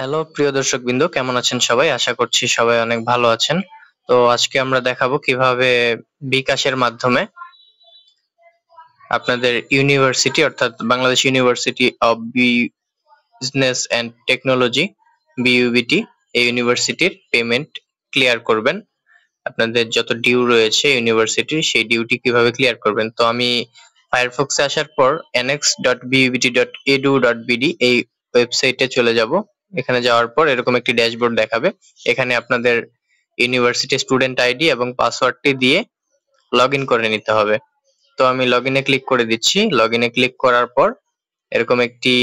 hello প্রিয় দর্শক বিন্দু কেমন আছেন সবাই আশা করছি সবাই অনেক ভালো আছেন তো আজকে আমরা দেখাবো কিভাবে বিকাশের মাধ্যমে আপনাদের ইউনিভার্সিটি অর্থাৎ Bangladesh university of business and technology BUBT এই ইউনিভার্সিটির পেমেন্ট ক্লিয়ার করবেন আপনাদের যত ডিউ রয়েছে ইউনিভার্সিটির সেই ডিউটি কিভাবে ক্লিয়ার করবেন তো আমি ফায়ারফক্সে আসার পর NX dot BUBT dot edu dot BD এই ওয়েবসাইটে চলে যাব এখানে যাওয়ার পর এরকম একটি ড্যাশবোর্ড দেখাবে এখানে আপনাদের ইউনিভার্সিটি স্টুডেন্ট আইডি এবং পাসওয়ার্ডটি দিয়ে লগ করে নিতে হবে তো আমি লগ ইনে ক্লিক করে দিচ্ছি লগ ইনে ক্লিক করার পর এরকম একটি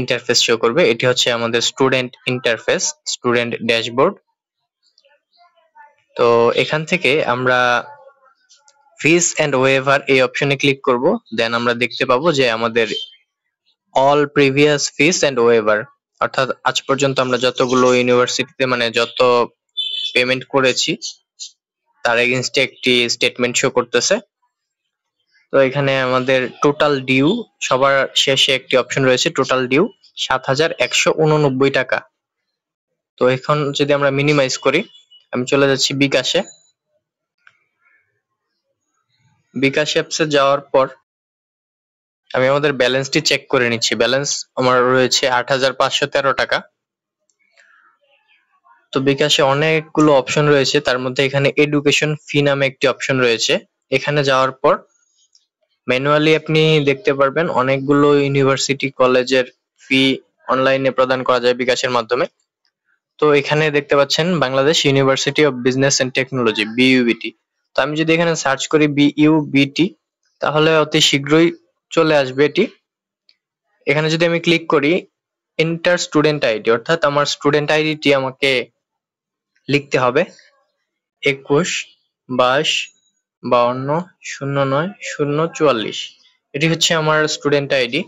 ইন্টারফেস শো করবে এটি হচ্ছে আমাদের স্টুডেন্ট ইন্টারফেস স্টুডেন্ট ড্যাশবোর্ড তো এখান থেকে আমরা ফিস এন্ড ওয়েভার এই অপশনে ক্লিক করব দেন আমরা দেখতে পাবো যে আমাদের all previous fees and waiver অর্থাৎ আজ পর্যন্ত আমরা যতগুলো ইউনিভার্সিটিতে মানে যত পেমেন্ট করেছি তার এগেনস্টে একটি স্টেটমেন্ট শো করতেছে তো এখানে আমাদের টোটাল ডিউ সবার শেষে একটি অপশন রয়েছে টোটাল ডিউ সাত হাজার একশো উননব্বই টাকা তো এখন যদি আমরা মিনিমাইজ করি আমি চলে যাচ্ছি বিকাশে বিকাশ অ্যাপসে যাওয়ার পর আমি আমাদের ব্যালেন্সটি চেক করে নিচ্ছি ব্যালেন্স আমার রয়েছে আট হাজার পাঁচশো তেরো টাকা তো বিকাশে অনেকগুলো অপশন রয়েছে তার মধ্যে এখানে এডুকেশন ফি নামে একটি অপশন রয়েছে এখানে যাওয়ার পর ম্যানুয়ালি আপনি দেখতে পারবেন অনেকগুলো ইউনিভার্সিটি কলেজের ফি অনলাইনে প্রদান করা যায় বিকাশের মাধ্যমে তো এখানে দেখতে পাচ্ছেন Bangladesh university of business and technology BUBT তো আমি যদি এখানে সার্চ করি বিইউবিটি তাহলে অতি শীঘ্রই চলে আসবে এটি এখানে যদি আমি ক্লিক করি এন্টার স্টুডেন্ট আইডি অর্থাৎ আমার স্টুডেন্ট আইডিটি আমাকে লিখতে হবে একুশ বাইশ বাউন্ন শূন্য নয় শূন্য চুয়াল্লিশ এটি হচ্ছে আমার student ID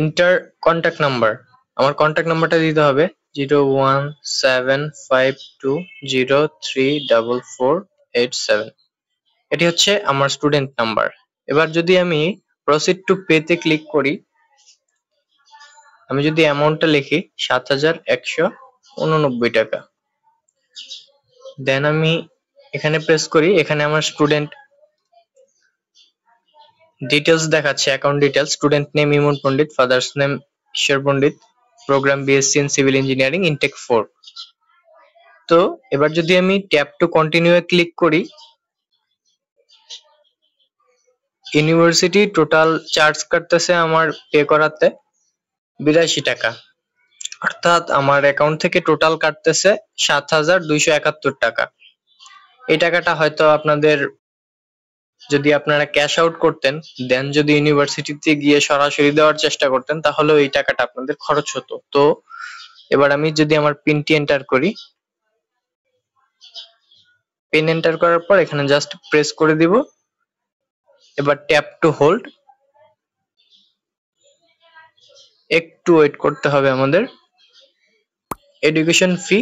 enter contact number আমার কন্ট্যাক্ট নাম্বারটা দিতে হবে zero one seven five two zero three double four eight seven এটি হচ্ছে আমার স্টুডেন্ট নাম্বার এবার যদি আমি প্রসিড টু তে ক্লিক করি আমি যদি অ্যামাউন্টটা লিখি সাত হাজার একশো উননব্বই টাকা দেন আমি এখানে প্রেস করি এখানে আমার স্টুডেন্ট ডিটেলস দেখাচ্ছে account details student name Emon Pandit father's name Ishwar Pandit program BSc in civil engineering intake four তো এবার যদি আমি ট্যাপ টু কন্টিনিউ ক্লিক করি ইউনিভার্সিটি টোটাল চার্জ কাটতেছে আমার পে করাতে বিরাশি টাকা অর্থাৎ আমার অ্যাকাউন্ট থেকে টোটাল কাটতেছে সাত হাজার দুইশো একাত্তর টাকা এই টাকাটা হয়তো আপনাদের যদি আপনারা ক্যাশ আউট করতেন দেন যদি ইউনিভার্সিটিতে গিয়ে সরাসরি দেওয়ার চেষ্টা করতেন তাহলে এই টাকাটা আপনাদের খরচ হতো তো এবার আমি যদি আমার পিনটি এন্টার করি পিন এন্টার করার পর এখানে জাস্ট প্রেস করে দিব এবার ট্যাপ টু হোল্ড একটু ওয়েট করতে হবে আমাদের এডুকেশন ফি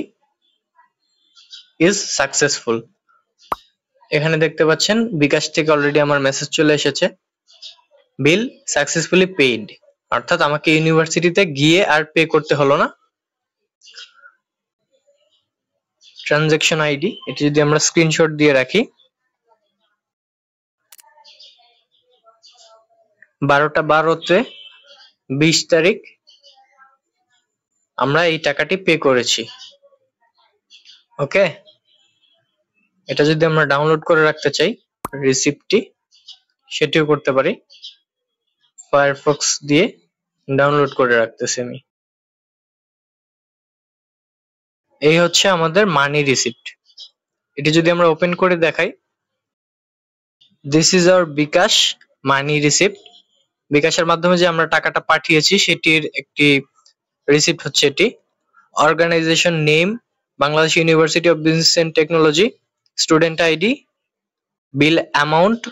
ইজ সাকসেসফুল এখানে দেখতে পাচ্ছেন বিকাশ থেকে অলরেডি আমার মেসেজ চলে এসেছে বিল সাকসেসফুলি পেইড অর্থাৎ আমাকে ইউনিভার্সিটিতে গিয়ে আর পে করতে হলো না ট্রানজেকশন আইডি এটি যদি আমরা স্ক্রিনশট দিয়ে রাখি বারোটা বারোতে বিশ তারিখ আমরা এই টাকাটি পে করেছি ওকে এটা যদি আমরা ডাউনলোড করে রাখতে চাই রিসিপ্টটি সেটিও করতে পারি ফায়ারফক্স দিয়ে ডাউনলোড করে রাখতেছি আমি এই হচ্ছে আমাদের মানি রিসিপ্ট এটি যদি আমরা ওপেন করে দেখাই this is our bKash money receipt বিকাশের মাধ্যমে যে আমরা টাকাটা পাঠিয়েছি সেটির একটি রিসিপ্ট হচ্ছে এটি organization name Bangladesh university of business and technology student ID bill amount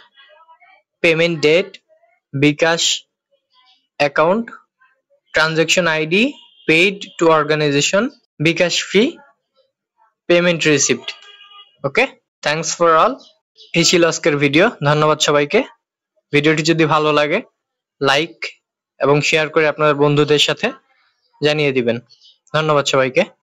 payment date bKash account transaction ID paid to organization bKash fee payment receipt okay thanks for all এই ছিল আজকের ভিডিও ধন্যবাদ সবাইকে ভিডিওটি যদি ভালো লাগে লাইক এবং শেয়ার করে আপনার বন্ধুদের সাথে জানিয়ে দিবেন ধন্যবাদ সবাইকে